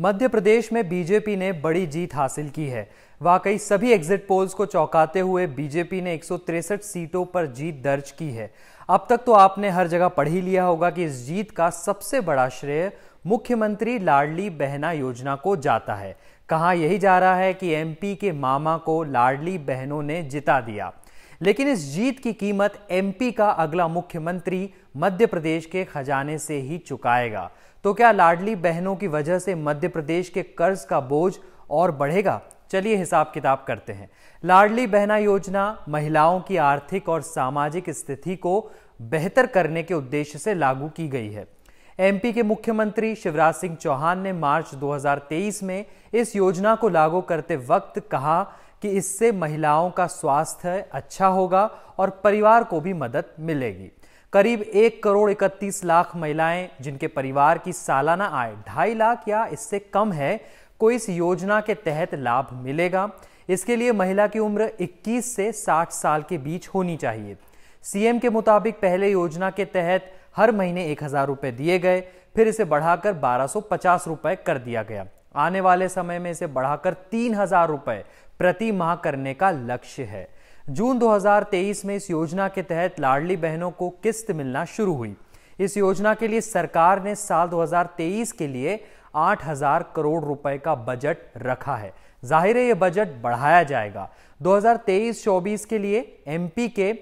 मध्य प्रदेश में बीजेपी ने बड़ी जीत हासिल की है वाकई सभी एग्जिट पोल्स को चौंकाते हुए बीजेपी ने एक सीटों पर जीत दर्ज की है अब तक तो आपने हर जगह पढ़ ही लिया होगा कि इस जीत का सबसे बड़ा श्रेय मुख्यमंत्री लाडली बहना योजना को जाता है कहा यही जा रहा है कि एमपी के मामा को लाडली बहनों ने जिता दिया लेकिन इस जीत की कीमत एमपी का अगला मुख्यमंत्री मध्य प्रदेश के खजाने से ही चुकाएगा तो क्या लाडली बहनों की वजह से मध्य प्रदेश के कर्ज का बोझ और बढ़ेगा चलिए हिसाब किताब करते हैं लाडली बहना योजना महिलाओं की आर्थिक और सामाजिक स्थिति को बेहतर करने के उद्देश्य से लागू की गई है एमपी के मुख्यमंत्री शिवराज सिंह चौहान ने मार्च 2023 में इस योजना को लागू करते वक्त कहा कि इससे महिलाओं का स्वास्थ्य अच्छा होगा और परिवार को भी मदद मिलेगी करीब एक करोड़ इकतीस लाख महिलाएं जिनके परिवार की सालाना आय ढाई लाख या इससे कम है को इस योजना के तहत लाभ मिलेगा इसके लिए महिला की उम्र 21 से 60 साल के बीच होनी चाहिए सीएम के मुताबिक पहले योजना के तहत हर महीने एक हजार रुपए दिए गए फिर इसे बढ़ाकर पचास रुपए कर दिया गया आने वाले समय में इसे बढ़ाकर तीन हजार रुपए प्रति माह करने का लक्ष्य है जून 2023 में इस योजना के तहत लाडली बहनों को किस्त मिलना शुरू हुई इस योजना के लिए सरकार ने साल 2023 के लिए 8000 करोड़ रुपए का बजट रखा है जाहिर है यह बजट बढ़ाया जाएगा 2023-24 के लिए एमपी के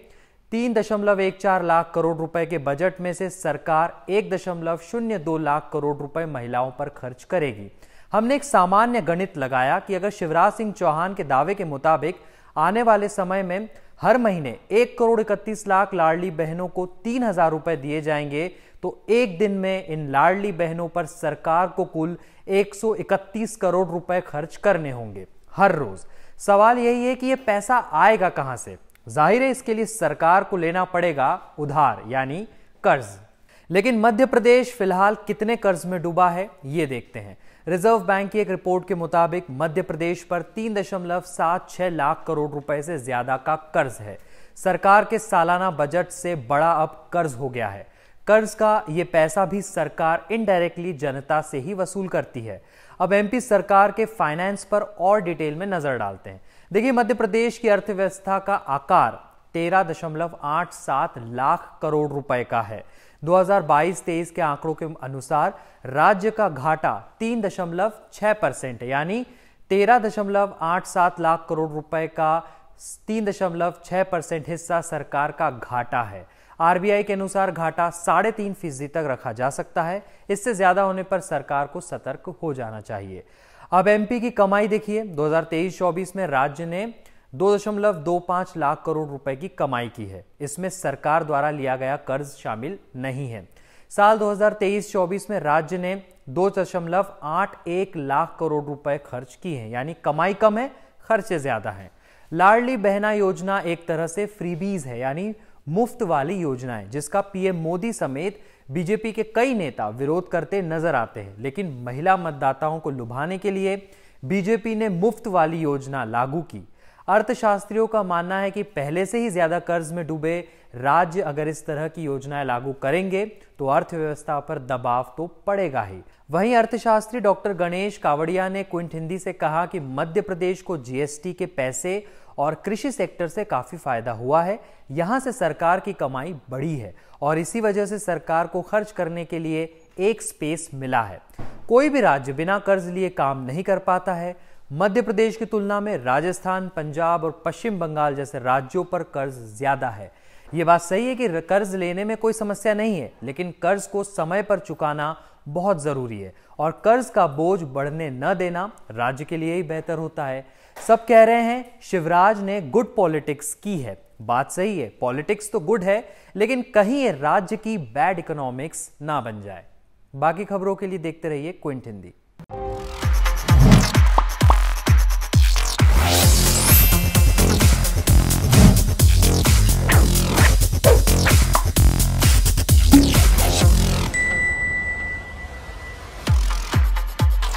तीन दशमलव एक चार लाख करोड़ रुपए के बजट में से सरकार एक दशमलव शून्य दो लाख करोड़ रुपए महिलाओं पर खर्च करेगी हमने एक सामान्य गणित लगाया कि अगर शिवराज सिंह चौहान के दावे के मुताबिक आने वाले समय में हर महीने एक करोड़ इकतीस लाख लाडली बहनों को तीन हजार रुपए दिए जाएंगे तो एक दिन में इन लाडली बहनों पर सरकार को कुल 131 करोड़ रुपए खर्च करने होंगे हर रोज सवाल यही है कि यह पैसा आएगा कहां से जाहिर है इसके लिए सरकार को लेना पड़ेगा उधार यानी कर्ज लेकिन मध्य प्रदेश फिलहाल कितने कर्ज में डूबा है ये देखते हैं रिजर्व बैंक की एक रिपोर्ट के मुताबिक मध्य प्रदेश पर तीन दशमलव सात छह लाख करोड़ रुपए से ज्यादा का कर्ज है सरकार के सालाना बजट से बड़ा अब कर्ज हो गया है कर्ज का ये पैसा भी सरकार इनडायरेक्टली जनता से ही वसूल करती है अब एमपी सरकार के फाइनेंस पर और डिटेल में नजर डालते हैं देखिए मध्य प्रदेश की अर्थव्यवस्था का आकार तेरह दशमलव आठ सात लाख करोड़ रुपए का है 2022-23 के आंकड़ों के अनुसार राज्य का घाटा तीन दशमलव छह परसेंट यानी तेरह दशमलव आठ सात लाख करोड़ रुपए का तीन दशमलव छह परसेंट हिस्सा सरकार का घाटा है आरबीआई के अनुसार घाटा साढ़े तीन फीसदी तक रखा जा सकता है इससे ज्यादा होने पर सरकार को सतर्क हो जाना चाहिए अब एमपी की कमाई देखिए 2023-24 में राज्य ने दो दो दशमलव पांच लाख करोड़ रुपए की कमाई की है इसमें सरकार द्वारा लिया गया कर्ज शामिल नहीं है साल 2023-24 में राज्य ने दो दशमलव आठ एक लाख करोड़ रुपए खर्च किए हैं यानी कमाई कम है खर्चे ज्यादा हैं लाडली बहना योजना एक तरह से फ्रीबीज है यानी मुफ्त वाली योजना है जिसका पीएम मोदी समेत बीजेपी के कई नेता विरोध करते नजर आते हैं लेकिन महिला मतदाताओं को लुभाने के लिए बीजेपी ने मुफ्त वाली योजना लागू की अर्थशास्त्रियों का मानना है कि पहले से ही ज्यादा कर्ज में डूबे राज्य अगर इस तरह की योजनाएं लागू करेंगे तो अर्थव्यवस्था पर दबाव तो पड़ेगा ही वहीं अर्थशास्त्री डॉक्टर गणेश कावड़िया ने क्विंट हिंदी से कहा कि मध्य प्रदेश को जीएसटी के पैसे और कृषि सेक्टर से काफी फायदा हुआ है यहां से सरकार की कमाई बढ़ी है और इसी वजह से सरकार को खर्च करने के लिए एक स्पेस मिला है कोई भी राज्य बिना कर्ज लिए काम नहीं कर पाता है मध्य प्रदेश की तुलना में राजस्थान पंजाब और पश्चिम बंगाल जैसे राज्यों पर कर्ज ज्यादा है ये बात सही है कि कर्ज लेने में कोई समस्या नहीं है लेकिन कर्ज को समय पर चुकाना बहुत जरूरी है और कर्ज का बोझ बढ़ने न देना राज्य के लिए ही बेहतर होता है सब कह रहे हैं शिवराज ने गुड पॉलिटिक्स की है बात सही है पॉलिटिक्स तो गुड है लेकिन कहीं राज्य की बैड इकोनॉमिक्स ना बन जाए बाकी खबरों के लिए देखते रहिए क्विंट हिंदी